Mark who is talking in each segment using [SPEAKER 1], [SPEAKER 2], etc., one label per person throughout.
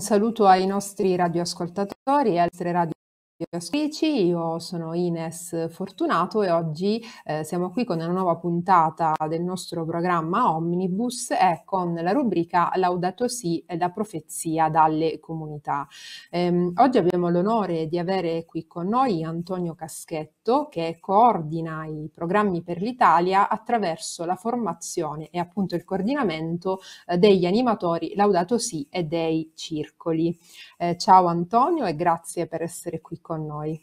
[SPEAKER 1] Un saluto ai nostri radioascoltatori e altre radio Amici, io sono Ines Fortunato e oggi eh, siamo qui con una nuova puntata del nostro programma Omnibus e con la rubrica Laudato Si e la profezia dalle comunità. Ehm, oggi abbiamo l'onore di avere qui con noi Antonio Caschetto che coordina i programmi per l'Italia attraverso la formazione e appunto il coordinamento eh, degli animatori Laudato Si e dei circoli. Eh, ciao Antonio e grazie per essere qui con noi con noi.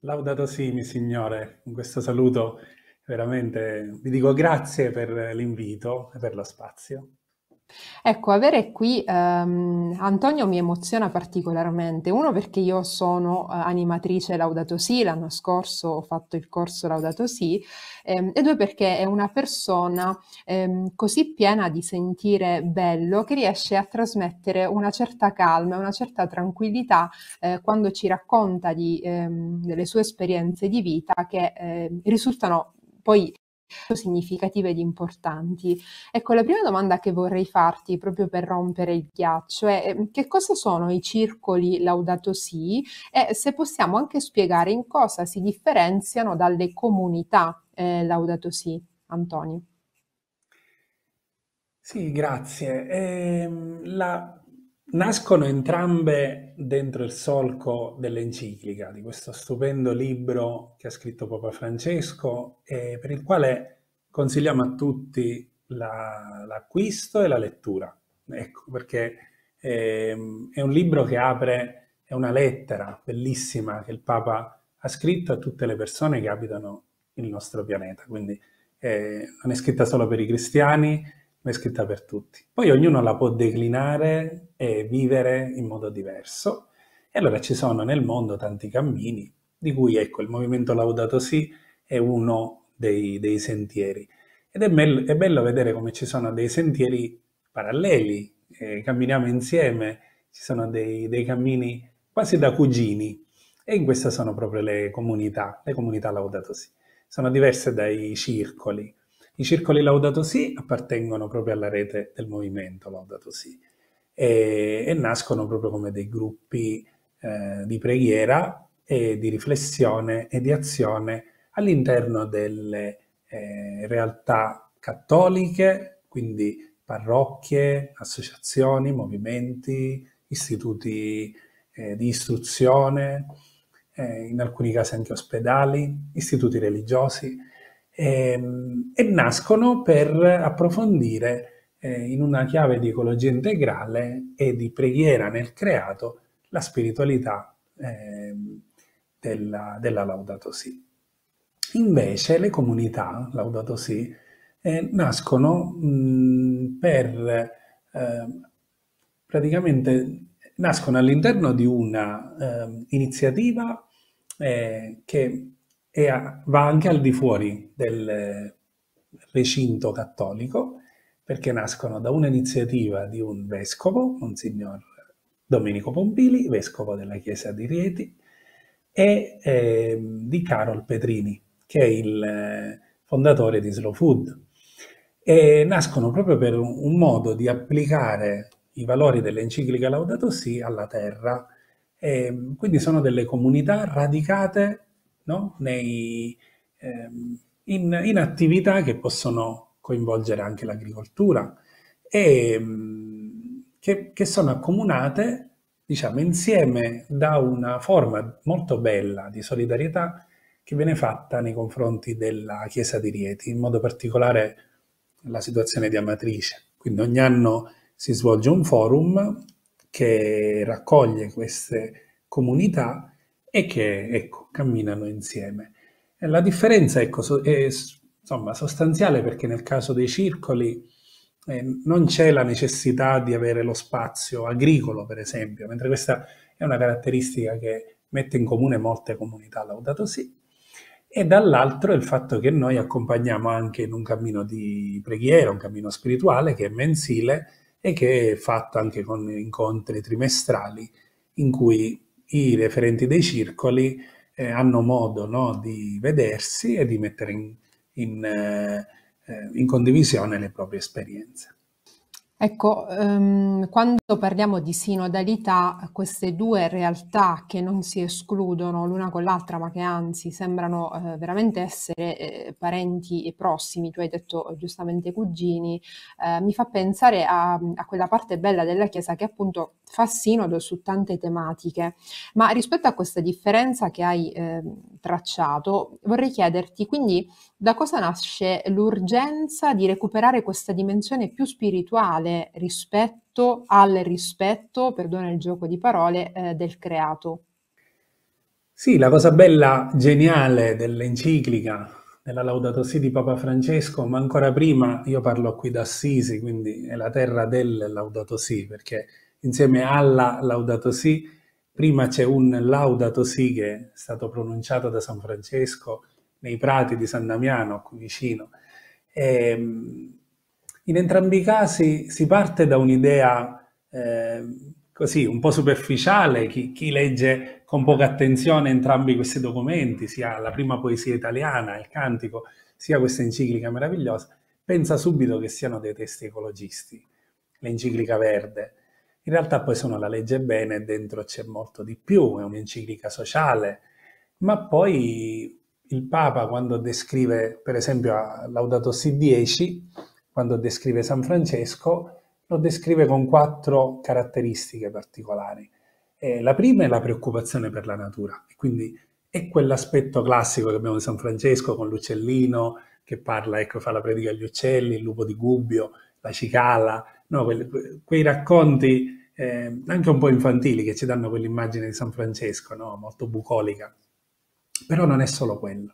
[SPEAKER 2] Laudato sì, Signore, con questo saluto veramente vi dico grazie per l'invito e per lo spazio.
[SPEAKER 1] Ecco, avere qui ehm, Antonio mi emoziona particolarmente, uno perché io sono eh, animatrice Laudato Si, l'anno scorso ho fatto il corso Laudato Si, ehm, e due perché è una persona ehm, così piena di sentire bello che riesce a trasmettere una certa calma, una certa tranquillità eh, quando ci racconta di, ehm, delle sue esperienze di vita che ehm, risultano poi significative ed importanti. Ecco, la prima domanda che vorrei farti proprio per rompere il ghiaccio è ehm, che cosa sono i circoli Laudato sì e se possiamo anche spiegare in cosa si differenziano dalle comunità eh, Laudato sì, Antonio.
[SPEAKER 2] Sì, grazie. Eh, la Nascono entrambe dentro il solco dell'enciclica, di questo stupendo libro che ha scritto Papa Francesco e per il quale consigliamo a tutti la, l'acquisto e la lettura. Ecco, perché eh, è un libro che apre, è una lettera bellissima che il Papa ha scritto a tutte le persone che abitano il nostro pianeta, quindi eh, non è scritta solo per i cristiani, ma è scritta per tutti. Poi ognuno la può declinare e vivere in modo diverso. E allora ci sono nel mondo tanti cammini, di cui ecco il movimento Laudato Si è uno dei, dei sentieri. Ed è bello, è bello, vedere come ci sono dei sentieri paralleli, eh, camminiamo insieme, ci sono dei, dei cammini quasi da cugini, e in queste sono proprio le comunità, le comunità Laudato Si. Sono diverse dai circoli, i circoli Laudato Si appartengono proprio alla rete del movimento Laudato Si e, e nascono proprio come dei gruppi eh, di preghiera e di riflessione e di azione all'interno delle eh, realtà cattoliche, quindi parrocchie, associazioni, movimenti, istituti eh, di istruzione, eh, in alcuni casi anche ospedali, istituti religiosi ehm, e nascono per approfondire eh, in una chiave di ecologia integrale e di preghiera nel creato la spiritualità ehm, della, della, Laudato Si. Invece le comunità Laudato Si eh, nascono mh, mm, per eh, praticamente nascono all'interno di una ehm, eh, iniziativa che e a, va anche al di fuori del recinto cattolico perché nascono da un'iniziativa di un vescovo, Monsignor Domenico Pompili, vescovo della Chiesa di Rieti, e eh, di Carol Petrini, che è il eh, fondatore di Slow Food. E nascono proprio per un, modo di applicare i valori dell'enciclica Laudato Si alla terra. E ehm, quindi sono delle comunità radicate no? Nei, ehm, in, in, attività che possono coinvolgere anche l'agricoltura e mm, che, che sono accomunate diciamo, insieme da una forma molto bella di solidarietà che viene fatta nei confronti della Chiesa di Rieti, in modo particolare la situazione di Amatrice. Quindi ogni anno si svolge un forum che raccoglie queste comunità e che ecco, camminano insieme. La differenza ecco, è insomma, sostanziale perché nel caso dei circoli eh, non c'è la necessità di avere lo spazio agricolo, per esempio, mentre questa è una caratteristica che mette in comune molte comunità laudato sì, e dall'altro il fatto che noi accompagniamo anche in un cammino di preghiera, un cammino spirituale che è mensile e che è fatto anche con incontri trimestrali in cui i referenti dei circoli eh, hanno modo no, di vedersi e di mettere in, in, eh, eh in condivisione le proprie esperienze.
[SPEAKER 1] Ecco, ehm, quando parliamo di sinodalità, queste due realtà che non si escludono l'una con l'altra, ma che anzi sembrano eh, veramente essere eh, parenti e prossimi, tu hai detto giustamente cugini, eh, mi fa pensare a, a, quella parte bella della Chiesa che appunto fa sinodo su tante tematiche. Ma rispetto a questa differenza che hai ehm, tracciato, vorrei chiederti quindi da cosa nasce l'urgenza di recuperare questa dimensione più spirituale rispetto al rispetto, perdona il gioco di parole, eh, del creato.
[SPEAKER 2] Sì, la cosa bella, geniale dell'enciclica, della Laudato Si di Papa Francesco, ma ancora prima io parlo qui da Assisi, quindi è la terra del Laudato Si, perché insieme alla Laudato Si prima c'è un Laudato Si che è stato pronunciato da San Francesco nei prati di San Damiano, qui vicino. E, ehm, in entrambi i casi si parte da un'idea eh, così un po' superficiale, chi, chi, legge con poca attenzione entrambi questi documenti, sia la prima poesia italiana, il cantico, sia questa enciclica meravigliosa, pensa subito che siano dei testi ecologisti, l'enciclica verde. In realtà poi sono la legge bene e dentro c'è molto di più, è un'enciclica sociale, ma poi il Papa quando descrive per esempio Laudato Si 10 quando descrive San Francesco, lo descrive con quattro caratteristiche particolari. Eh, la prima è la preoccupazione per la natura, e quindi è quell'aspetto classico che abbiamo di San Francesco con l'uccellino che parla, ecco, fa la predica agli uccelli, il lupo di Gubbio, la cicala, no? quei, quei racconti eh, anche un po' infantili che ci danno quell'immagine di San Francesco, no? molto bucolica. Però non è solo quello,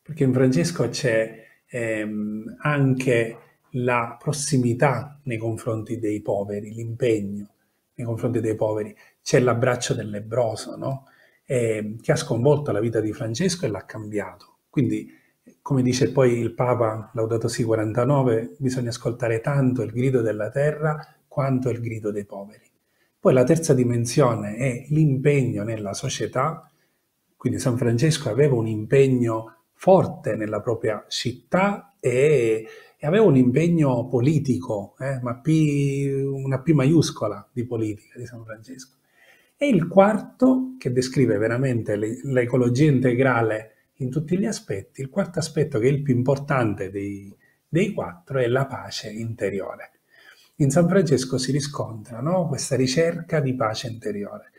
[SPEAKER 2] perché in Francesco c'è ehm, anche la prossimità nei confronti dei poveri, l'impegno nei confronti dei poveri. C'è l'abbraccio del lebroso, no? eh, che ha sconvolto la vita di Francesco e l'ha cambiato. Quindi, come dice poi il Papa, laudato sì 49, bisogna ascoltare tanto il grido della terra quanto il grido dei poveri. Poi la terza dimensione è l'impegno nella società, quindi San Francesco aveva un impegno forte nella propria città e, e avevo un impegno politico, eh, ma P, una P maiuscola di politica di San Francesco. E il quarto, che descrive veramente l'ecologia integrale in tutti gli aspetti, il quarto aspetto che è il più importante dei, dei quattro è la pace interiore. In San Francesco si riscontra no, questa ricerca di pace interiore,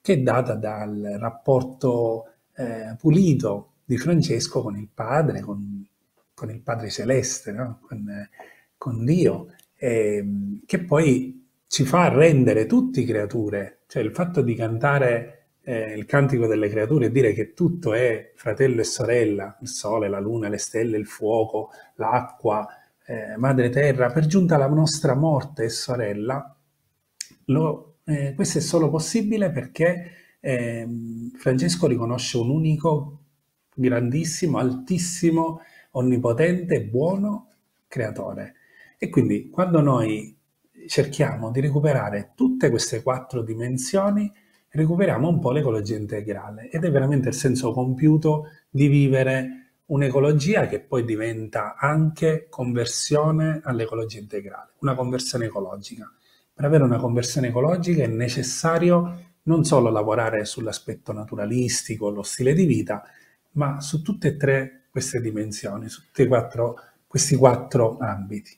[SPEAKER 2] che è data dal rapporto eh, pulito di Francesco con il padre, con con il Padre Celeste, no? con, con, Dio, eh, che poi ci fa rendere tutti creature. Cioè il fatto di cantare eh, il cantico delle creature e dire che tutto è fratello e sorella, il sole, la luna, le stelle, il fuoco, l'acqua, eh, madre terra, per giunta la nostra morte e sorella, lo, eh, questo è solo possibile perché ehm, Francesco riconosce un unico, grandissimo, altissimo, onnipotente, buono, creatore. E quindi quando noi cerchiamo di recuperare tutte queste quattro dimensioni, recuperiamo un po' l'ecologia integrale ed è veramente il senso compiuto di vivere un'ecologia che poi diventa anche conversione all'ecologia integrale, una conversione ecologica. Per avere una conversione ecologica è necessario non solo lavorare sull'aspetto naturalistico, lo stile di vita, ma su tutte e tre queste dimensioni, su tutti e quattro, questi quattro ambiti.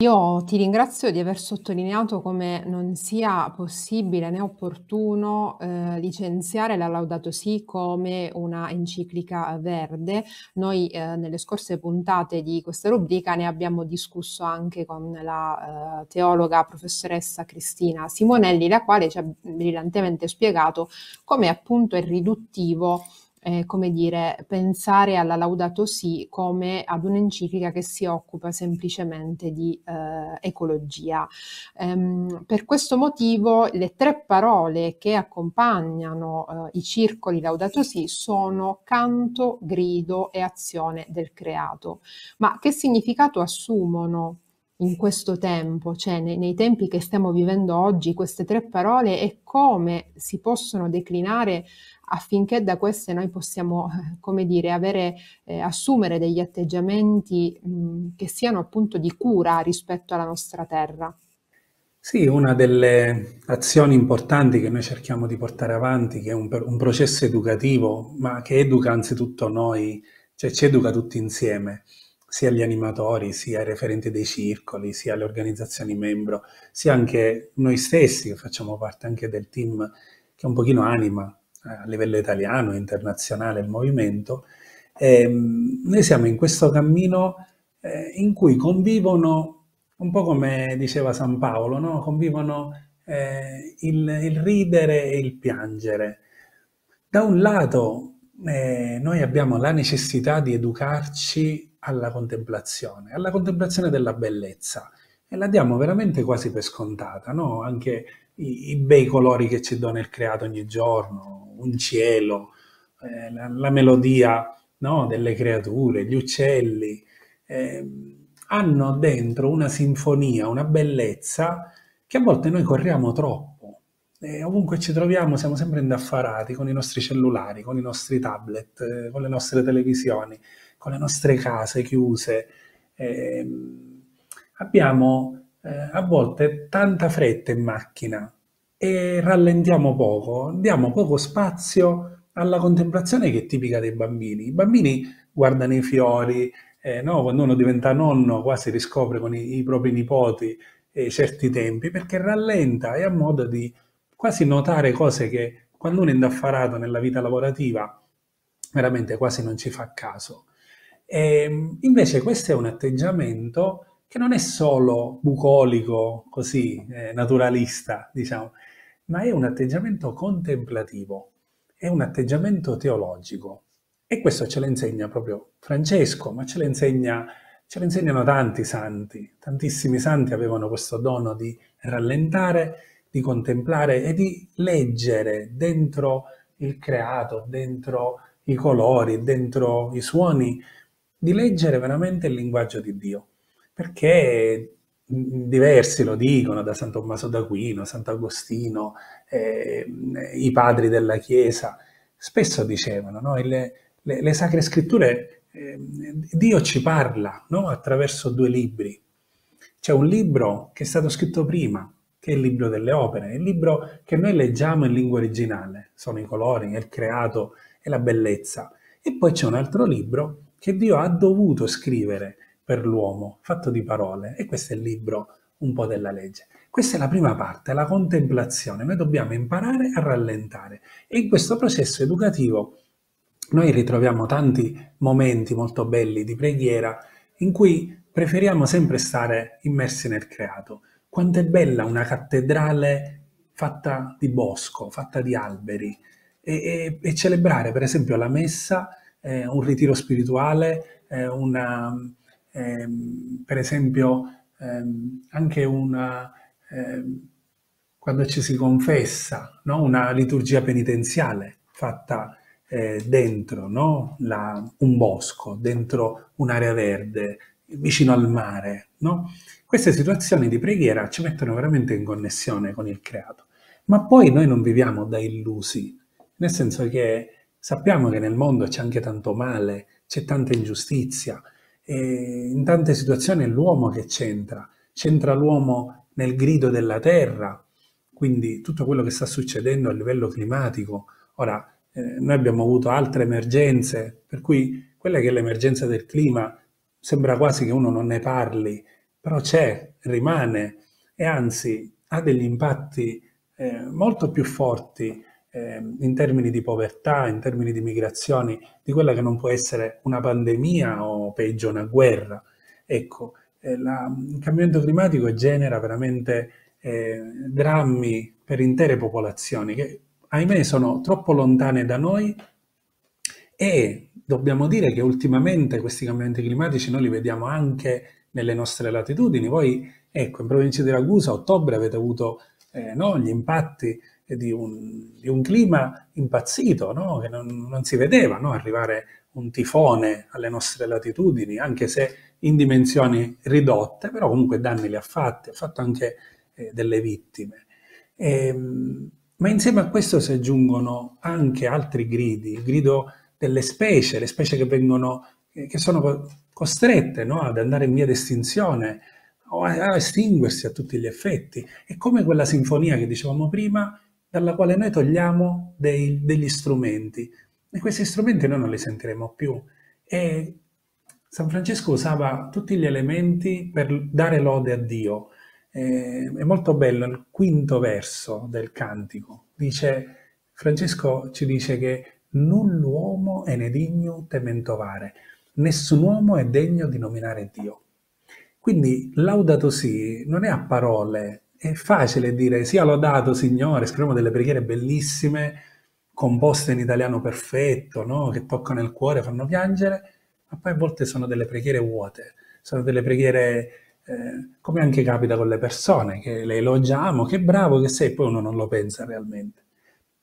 [SPEAKER 1] Io ti ringrazio di aver sottolineato come non sia possibile né opportuno eh, licenziare la Laudato Si come una enciclica verde. Noi eh, nelle scorse puntate di questa rubrica ne abbiamo discusso anche con la eh, teologa professoressa Cristina Simonelli, la quale ci ha brillantemente spiegato come appunto è riduttivo eh, come dire, pensare alla Laudato Si come ad un'enciclica che si occupa semplicemente di eh, ecologia. Ehm, per questo motivo le tre parole che accompagnano eh, i circoli Laudato Si sono canto, grido e azione del creato. Ma che significato assumono in questo tempo, cioè nei, nei, tempi che stiamo vivendo oggi, queste tre parole e come si possono declinare affinché da queste noi possiamo, eh, come dire, avere, eh, assumere degli atteggiamenti mh, che siano appunto di cura rispetto alla nostra terra.
[SPEAKER 2] Sì, una delle azioni importanti che noi cerchiamo di portare avanti, che è un, un processo educativo, ma che educa anzitutto noi, cioè ci educa tutti insieme sia gli animatori, sia i referenti dei circoli, sia le organizzazioni membro, sia anche noi stessi che facciamo parte anche del team che un pochino anima eh, a livello italiano e internazionale il movimento, eh, noi siamo in questo cammino eh, in cui convivono, un po' come diceva San Paolo, no? convivono eh, il, il, ridere e il piangere. Da un lato noi abbiamo la necessità di educarci alla contemplazione, alla contemplazione della bellezza e la diamo veramente quasi per scontata, no? Anche i, i bei colori che ci dona il creato ogni giorno, un cielo, eh, la, la, melodia no? delle creature, gli uccelli, eh, hanno dentro una sinfonia, una bellezza che a volte noi corriamo troppo. E ovunque ci troviamo siamo sempre indaffarati con i nostri cellulari, con i nostri tablet, eh, con le nostre televisioni con le nostre case chiuse, eh, abbiamo eh, a volte tanta fretta in macchina e rallentiamo poco, diamo poco spazio alla contemplazione che è tipica dei bambini. I bambini guardano i fiori, eh, no? quando uno diventa nonno quasi riscopre con i, i propri nipoti eh, certi tempi perché rallenta e ha modo di quasi notare cose che quando uno è indaffarato nella vita lavorativa veramente quasi non ci fa caso. E ehm, invece questo è un atteggiamento che non è solo bucolico, così, eh, naturalista, diciamo, ma è un atteggiamento contemplativo, è un atteggiamento teologico. E questo ce lo insegna proprio Francesco, ma ce lo insegna, insegnano tanti santi. Tantissimi santi avevano questo dono di rallentare, di contemplare e di leggere dentro il creato, dentro i colori, dentro i suoni, di leggere veramente il linguaggio di Dio, perché mm, mm, diversi lo dicono, da San Tommaso d'Aquino, Sant'Agostino, eh, i padri della Chiesa, spesso dicevano, no? le, le, le, sacre scritture, eh, Dio ci parla no? attraverso due libri. C'è un libro che è stato scritto prima, che è il libro delle opere, il libro che noi leggiamo in lingua originale, sono i colori, il creato e la bellezza. E poi c'è un altro libro che Dio ha dovuto scrivere per l'uomo, fatto di parole, e questo è il libro un po' della legge. Questa è la prima parte, la contemplazione. Noi dobbiamo imparare a rallentare e in questo processo educativo noi ritroviamo tanti momenti molto belli di preghiera in cui preferiamo sempre stare immersi nel creato. Quanto è bella una cattedrale fatta di bosco, fatta di alberi e, e, e celebrare per esempio la messa eh, un ritiro spirituale, eh, una, ehm, per esempio ehm, anche una, ehm, quando ci si confessa, no? una liturgia penitenziale fatta eh, dentro no? La, un bosco, dentro un'area verde, vicino al mare. No? Queste situazioni di preghiera ci mettono veramente in connessione con il creato. Ma poi noi non viviamo da illusi, nel senso che Sappiamo che nel mondo c'è anche tanto male, c'è tanta ingiustizia e in tante situazioni è l'uomo che c'entra, c'entra l'uomo nel grido della terra, quindi tutto quello che sta succedendo a livello climatico. Ora, eh, noi abbiamo avuto altre emergenze, per cui quella che è l'emergenza del clima sembra quasi che uno non ne parli, però c'è, rimane e anzi ha degli impatti eh, molto più forti eh, in termini di povertà, in termini di migrazioni, di quella che non può essere una pandemia o peggio una guerra. Ecco, eh, la, il cambiamento climatico genera veramente eh, drammi per intere popolazioni che ahimè sono troppo lontane da noi e dobbiamo dire che ultimamente questi cambiamenti climatici noi li vediamo anche nelle nostre latitudini. Voi, ecco, in provincia di Ragusa a ottobre avete avuto eh, no, gli impatti di un, di un clima impazzito, no? che non, non, si vedeva no? arrivare un tifone alle nostre latitudini, anche se in dimensioni ridotte, però comunque danni li ha fatti, ha fatto anche eh, delle vittime. E, ehm, ma insieme a questo si aggiungono anche altri gridi, il grido delle specie, le specie che, vengono, eh, che sono costrette no, ad andare in via d'estinzione o a, a estinguersi a tutti gli effetti. È come quella sinfonia che dicevamo prima, dalla quale noi togliamo dei, degli strumenti e questi strumenti noi non li sentiremo più. E San Francesco usava tutti gli elementi per dare lode a Dio. Eh, è molto bello il quinto verso del cantico. Dice, Francesco ci dice che null'uomo è ne digno tementovare, nessun uomo è degno di nominare Dio. Quindi laudato sì non è a parole è facile dire sia lodato Signore, scriviamo delle preghiere bellissime, composte in italiano perfetto, no? che toccano il cuore, fanno piangere, ma poi a volte sono delle preghiere vuote, sono delle preghiere eh, come anche capita con le persone, che le elogiamo, che bravo che sei, poi uno non lo pensa realmente.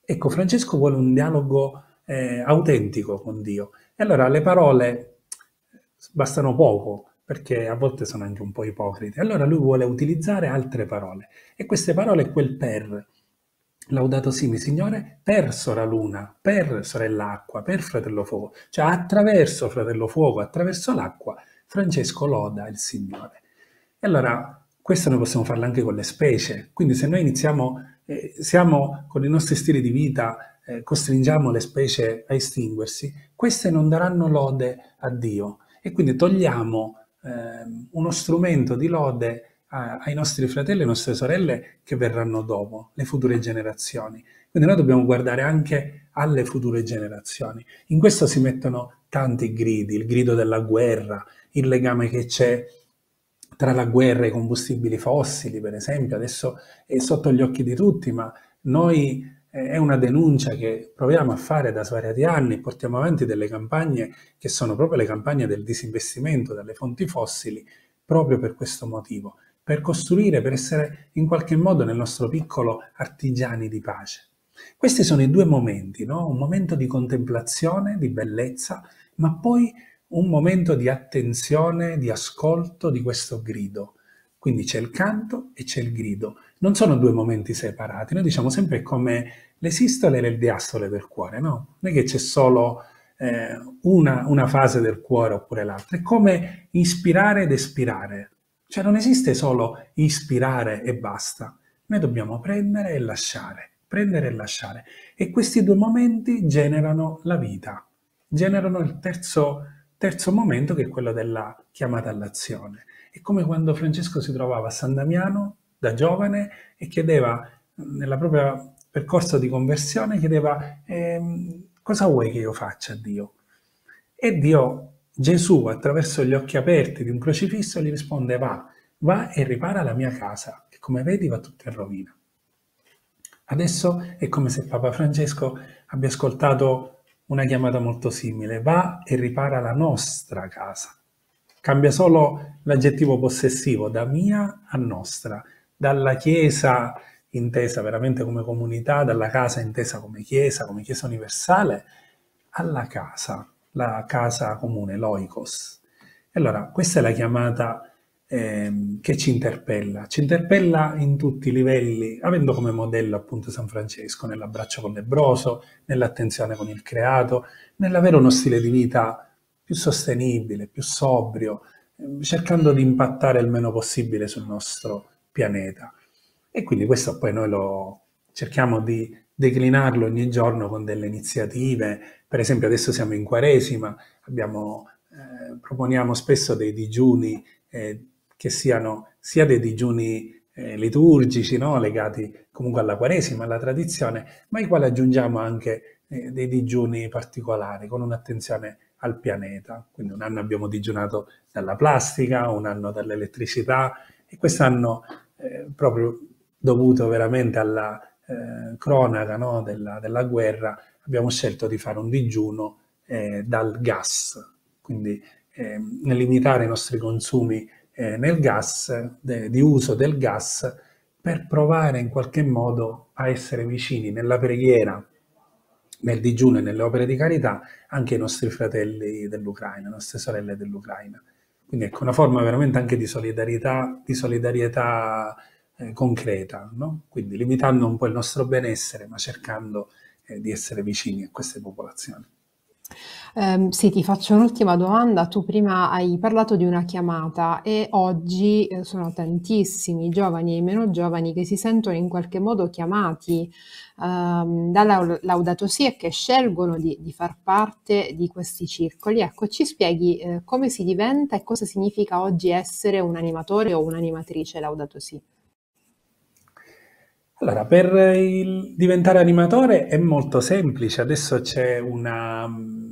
[SPEAKER 2] Ecco, Francesco vuole un dialogo eh, autentico con Dio. E allora le parole eh, bastano poco, perché a volte sono anche un po' ipocriti. Allora lui vuole utilizzare altre parole e queste parole quel per. Laudato simi, Signore, per Sora Luna, per Sorella Acqua, per Fratello Fuoco, cioè attraverso Fratello Fuoco, attraverso l'acqua, Francesco loda il Signore. E allora questo noi possiamo farlo anche con le specie, quindi se noi iniziamo, eh, siamo con i nostri stili di vita, eh, costringiamo le specie a estinguersi, queste non daranno lode a Dio e quindi togliamo ehm, uno strumento di lode a, ai nostri fratelli e nostre sorelle che verranno dopo, le future generazioni. Quindi noi dobbiamo guardare anche alle future generazioni. In questo si mettono tanti gridi, il grido della guerra, il legame che c'è tra la guerra e i combustibili fossili, per esempio, adesso è sotto gli occhi di tutti, ma noi è una denuncia che proviamo a fare da svariati anni, portiamo avanti delle campagne che sono proprio le campagne del disinvestimento dalle fonti fossili, proprio per questo motivo, per costruire, per essere in qualche modo nel nostro piccolo artigiani di pace. Questi sono i due momenti, no? un momento di contemplazione, di bellezza, ma poi un momento di attenzione, di ascolto di questo grido. Quindi c'è il canto e c'è il grido. Non sono due momenti separati, noi diciamo sempre come le sistole e le diastole del cuore, no? Non è che c'è solo eh, una, una, fase del cuore oppure l'altra, è come ispirare ed espirare. Cioè non esiste solo ispirare e basta, noi dobbiamo prendere e lasciare, prendere e lasciare. E questi due momenti generano la vita, generano il terzo, terzo momento che è quello della chiamata all'azione. È come quando Francesco si trovava a San Damiano da giovane e chiedeva nella propria percorso di conversione chiedeva ehm, cosa vuoi che io faccia a Dio? E Dio, Gesù, attraverso gli occhi aperti di un crocifisso, gli risponde va, va e ripara la mia casa, che come vedi va tutta in rovina. Adesso è come se Papa Francesco abbia ascoltato una chiamata molto simile, va e ripara la nostra casa. Cambia solo l'aggettivo possessivo da mia a nostra, dalla Chiesa intesa veramente come comunità, dalla casa intesa come chiesa, come chiesa universale, alla casa, la casa comune, l'oikos. Allora, questa è la chiamata eh, che ci interpella, ci interpella in tutti i livelli, avendo come modello appunto San Francesco, nell'abbraccio con lebroso, nell'attenzione con il creato, nell'avere uno stile di vita più sostenibile, più sobrio, ehm, cercando di impattare il meno possibile sul nostro pianeta. E quindi questo poi noi lo cerchiamo di declinarlo ogni giorno con delle iniziative. Per esempio adesso siamo in Quaresima, abbiamo, eh, proponiamo spesso dei digiuni eh, che siano sia dei digiuni eh, liturgici, no? legati comunque alla Quaresima, alla tradizione, ma ai quali aggiungiamo anche eh, dei digiuni particolari, con un'attenzione al pianeta. Quindi un anno abbiamo digiunato dalla plastica, un anno dall'elettricità e quest'anno eh, proprio dovuto veramente alla eh, cronaca no, della, della, guerra, abbiamo scelto di fare un digiuno eh, dal gas, quindi eh, limitare i nostri consumi eh, nel gas, de, di uso del gas, per provare in qualche modo a essere vicini nella preghiera, nel digiuno e nelle opere di carità anche ai nostri fratelli dell'Ucraina, le nostre sorelle dell'Ucraina. Quindi ecco, una forma veramente anche di solidarietà, di solidarietà eh, concreta, no? quindi limitando un po' il nostro benessere ma cercando eh, di essere vicini a queste popolazioni.
[SPEAKER 1] Um, sì, ti faccio un'ultima domanda. Tu prima hai parlato di una chiamata e oggi eh, sono tantissimi i giovani e i meno giovani che si sentono in qualche modo chiamati um, dalla Laudato Si e che scelgono di, di, far parte di questi circoli. Ecco, ci spieghi eh, come si diventa e cosa significa oggi essere un animatore o un'animatrice Laudato Si.
[SPEAKER 2] Allora, per il diventare animatore è molto semplice, adesso c'è una,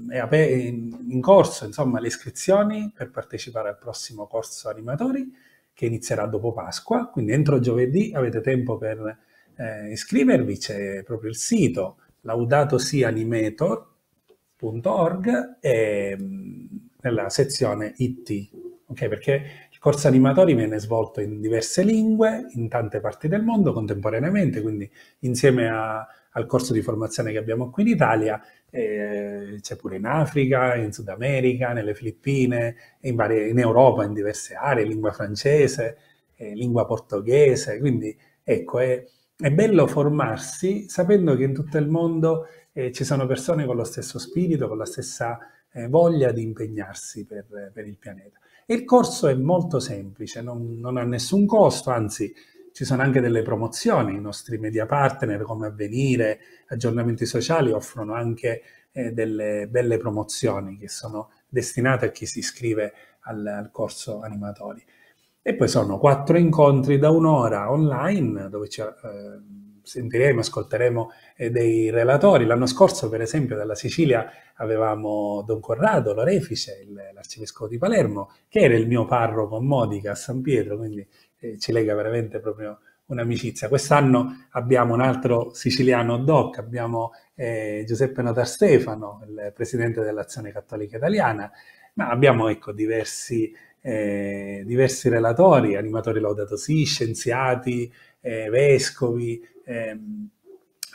[SPEAKER 2] è in corso insomma, le iscrizioni per partecipare al prossimo corso animatori che inizierà dopo Pasqua, quindi entro giovedì avete tempo per eh, iscrivervi, c'è proprio il sito laudatosianimator.org e mm, nella sezione IT, ok? Perché corso animatori viene svolto in diverse lingue, in tante parti del mondo contemporaneamente, quindi insieme a, al corso di formazione che abbiamo qui in Italia eh, c'è pure in Africa, in Sud America, nelle Filippine, in, varie, in Europa, in diverse aree, lingua francese, eh, lingua portoghese, quindi ecco, è, è, bello formarsi sapendo che in tutto il mondo eh, ci sono persone con lo stesso spirito, con la stessa eh, voglia di impegnarsi per, per il pianeta. Il corso è molto semplice, non, non ha nessun costo, anzi ci sono anche delle promozioni, i nostri media partner come Avvenire, aggiornamenti sociali offrono anche eh, delle belle promozioni che sono destinate a chi si iscrive al, al corso animatori. E poi sono quattro incontri da un'ora online dove ci... Eh, sentiremo, ascolteremo eh, dei relatori. L'anno scorso, per esempio, dalla Sicilia avevamo Don Corrado Lorefice, l'arcivescovo di Palermo, che era il mio parroco a Modica, a San Pietro, quindi eh, ci lega veramente proprio un'amicizia. Quest'anno abbiamo un altro siciliano doc, abbiamo eh, Giuseppe Notar Stefano, il presidente dell'Azione Cattolica Italiana, ma abbiamo ecco, diversi, eh, diversi relatori, animatori laudato sì, scienziati, eh, vescovi, ehm,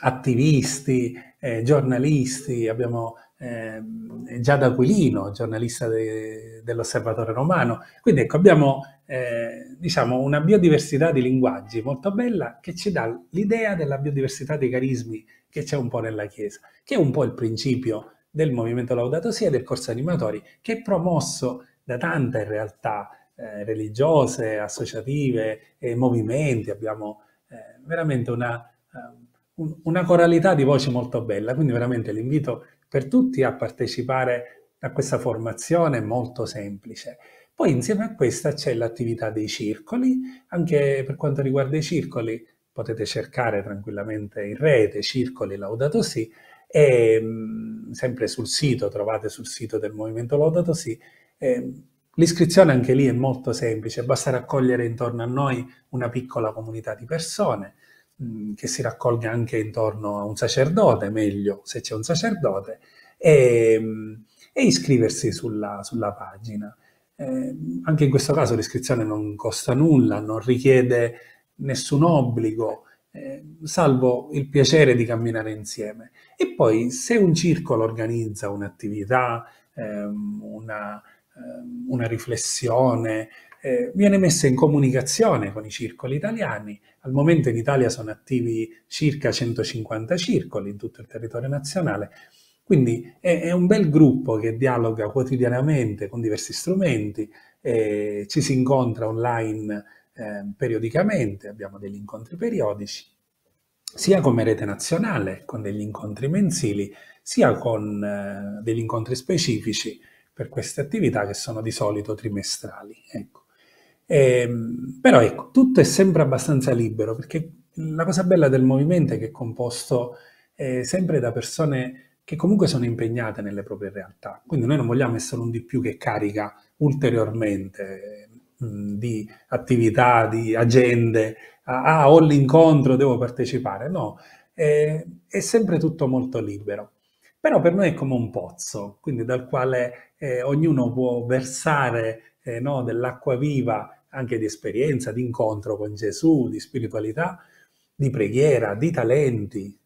[SPEAKER 2] attivisti, eh, giornalisti, abbiamo ehm, Giada Aquilino, giornalista de, dell'Osservatore Romano. Quindi ecco, abbiamo eh, diciamo una biodiversità di linguaggi molto bella che ci dà l'idea della biodiversità dei carismi che c'è un po' nella Chiesa, che è un po' il principio del movimento Laudato Sia del corso animatori, che è promosso da tante realtà eh, religiose, associative, e eh, movimenti, abbiamo eh, veramente una, eh, una coralità di voci molto bella, quindi veramente l'invito per tutti a partecipare a questa formazione molto semplice. Poi insieme a questa c'è l'attività dei circoli, anche per quanto riguarda i circoli potete cercare tranquillamente in rete circoli Laudato Si e mm, sempre sul sito, trovate sul sito del Movimento Laudato Si, eh, L'iscrizione anche lì è molto semplice, basta raccogliere intorno a noi una piccola comunità di persone, mm, che si raccolga anche intorno a un sacerdote, meglio se c'è un sacerdote, e, mm, e iscriversi sulla, sulla pagina. Eh, anche in questo caso l'iscrizione non costa nulla, non richiede nessun obbligo, eh, salvo il piacere di camminare insieme. E poi se un circolo organizza un'attività, eh, una, Ehm, una riflessione, eh, viene messa in comunicazione con i circoli italiani. Al momento in Italia sono attivi circa 150 circoli in tutto il territorio nazionale, quindi è, è un bel gruppo che dialoga quotidianamente con diversi strumenti, eh, ci si incontra online eh, periodicamente, abbiamo degli incontri periodici, sia come rete nazionale, con degli incontri mensili, sia con eh, degli incontri specifici per queste attività che sono di solito trimestrali. Ecco. E, ehm, però ecco, tutto è sempre abbastanza libero perché la cosa bella del movimento è che è composto eh, sempre da persone che comunque sono impegnate nelle proprie realtà. Quindi noi non vogliamo essere un di più che carica ulteriormente eh, mh, di attività, di agende, ah, ho l'incontro, devo partecipare. No, eh, è sempre tutto molto libero però per noi è come un pozzo, quindi dal quale eh, ognuno può versare eh, no, dell'acqua viva anche di esperienza, di incontro con Gesù, di spiritualità,
[SPEAKER 1] di preghiera,
[SPEAKER 2] di talenti.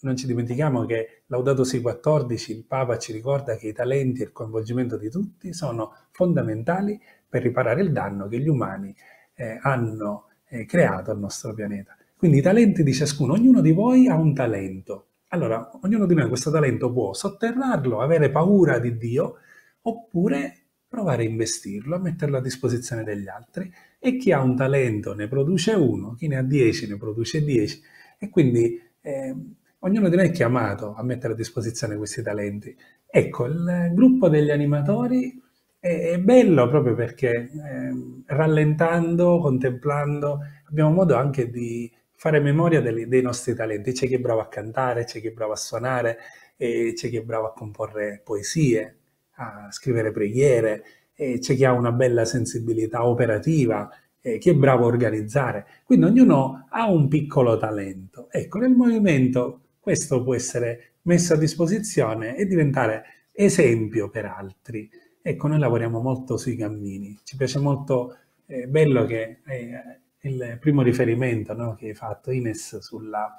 [SPEAKER 2] Non ci dimentichiamo che Laudato Si 14 il Papa ci ricorda che i talenti e il coinvolgimento di tutti sono fondamentali per riparare il danno che gli umani eh, hanno eh, creato al nostro pianeta. Quindi i talenti di ciascuno, ognuno di voi ha un talento, allora, ognuno di noi questo talento può sotterrarlo, avere paura di Dio, oppure provare a investirlo, a metterlo a disposizione degli altri. E chi ha un talento ne produce uno, chi ne ha dieci ne produce dieci. E quindi eh, ognuno di noi è chiamato a mettere a disposizione questi talenti. Ecco, il gruppo degli animatori è, è bello proprio perché eh, rallentando, contemplando, abbiamo modo anche di fare memoria dei, dei nostri talenti. C'è chi è bravo a cantare, c'è chi è bravo a suonare, c'è chi è bravo a comporre poesie, a scrivere preghiere, c'è chi ha una bella sensibilità operativa, chi è bravo a organizzare. Quindi ognuno ha un piccolo talento. Ecco, nel movimento questo può essere messo a disposizione e diventare esempio per altri. Ecco, noi lavoriamo molto sui cammini. Ci piace molto, è eh, bello che eh, il primo riferimento no, che hai fatto Ines sulla,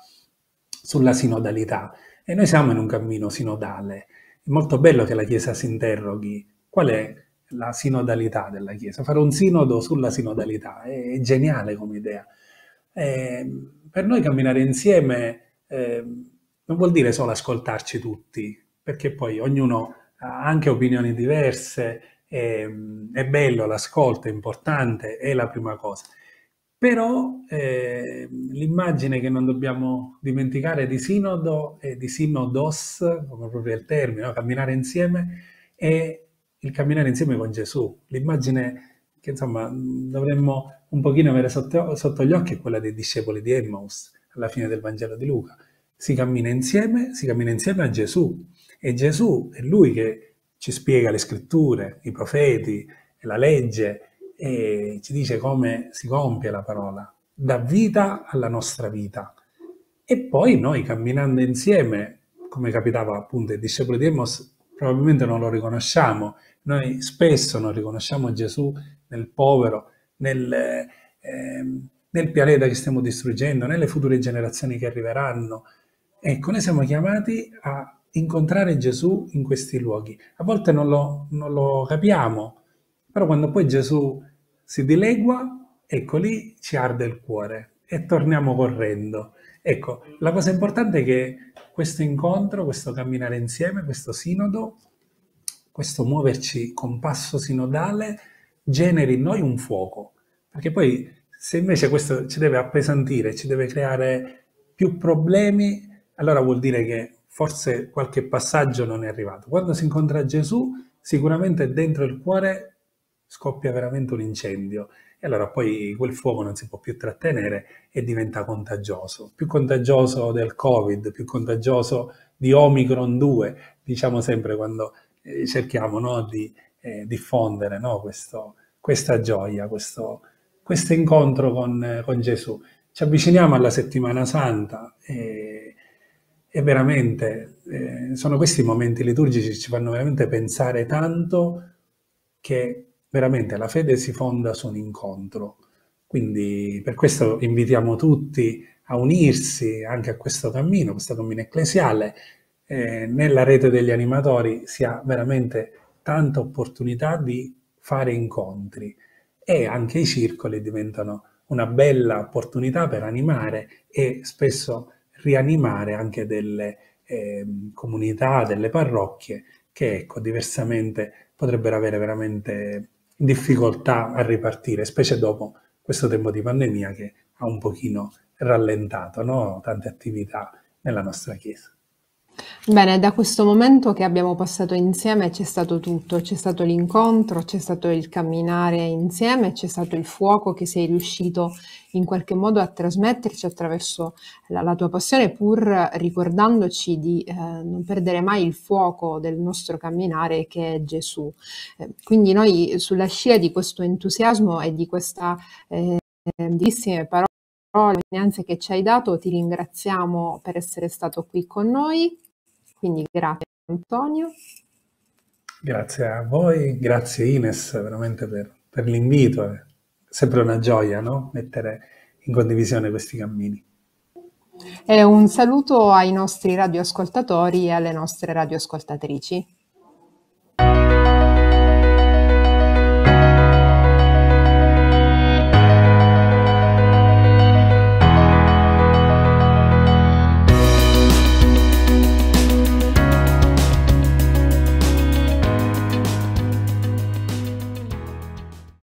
[SPEAKER 2] sulla sinodalità e noi siamo in un cammino sinodale. È molto bello che la Chiesa si interroghi qual è la sinodalità della Chiesa. Fare un sinodo sulla sinodalità è, è geniale come idea. E ehm, per noi camminare insieme eh, non vuol dire solo ascoltarci tutti, perché poi ognuno ha anche opinioni diverse, è, ehm, è bello, l'ascolto è importante, è la prima cosa. Però eh, l'immagine che non dobbiamo dimenticare di sinodo e di sinodos, come proprio il termine, no? camminare insieme, è il camminare insieme con Gesù. L'immagine che insomma dovremmo un pochino avere sotto, sotto gli occhi è quella dei discepoli di Emmaus, alla fine del Vangelo di Luca. Si cammina insieme, si cammina insieme a Gesù. E Gesù è lui che ci spiega le scritture, i profeti, la legge, e ci dice come si compie la parola, dà vita alla nostra vita. E poi noi camminando insieme, come capitava appunto ai discepoli di Emos, probabilmente non lo riconosciamo, noi spesso non riconosciamo Gesù nel povero, nel, eh, nel pianeta che stiamo distruggendo, nelle future generazioni che arriveranno. Ecco, noi siamo chiamati a incontrare Gesù in questi luoghi. A volte non lo, non lo capiamo, però quando poi Gesù si dilegua, ecco lì ci arde il cuore e torniamo correndo. Ecco, la cosa importante è che questo incontro, questo camminare insieme, questo sinodo, questo muoverci con passo sinodale, generi in noi un fuoco. Perché poi se invece questo ci deve appesantire, ci deve creare più problemi, allora vuol dire che forse qualche passaggio non è arrivato. Quando si incontra Gesù, sicuramente dentro il cuore scoppia veramente un incendio e allora poi quel fuoco non si può più trattenere e diventa contagioso, più contagioso del Covid, più contagioso di Omicron 2, diciamo sempre quando eh, cerchiamo no, di eh, diffondere no, questo, questa gioia, questo, questo incontro con, con, Gesù. Ci avviciniamo alla settimana santa e, e veramente eh, sono questi momenti liturgici che ci fanno veramente pensare tanto che veramente la fede si fonda su un incontro. Quindi per questo invitiamo tutti a unirsi anche a questo cammino, questo cammino ecclesiale. Eh, nella rete degli animatori si ha veramente tanta opportunità di fare incontri e anche i circoli diventano una bella opportunità per animare e spesso rianimare anche delle eh, comunità, delle parrocchie che ecco, diversamente potrebbero avere veramente difficoltà a ripartire, specie dopo questo tempo di pandemia che ha un pochino rallentato no? tante attività nella nostra Chiesa.
[SPEAKER 1] Bene, da questo momento che abbiamo passato insieme c'è stato tutto, c'è stato l'incontro, c'è stato il camminare insieme, c'è stato il fuoco che sei riuscito in qualche modo a trasmetterci attraverso la, la tua passione, pur ricordandoci di eh, non perdere mai il fuoco del nostro camminare che è Gesù. Eh, quindi noi sulla scia di questo entusiasmo e di queste eh, bellissime parole, le che ci hai dato, ti ringraziamo per essere stato qui con noi. Quindi grazie Antonio.
[SPEAKER 2] Grazie a voi, grazie Ines veramente per, per l'invito. È sempre una gioia no? mettere in condivisione questi cammini.
[SPEAKER 1] E un saluto ai nostri radioascoltatori e alle nostre radioascoltatrici.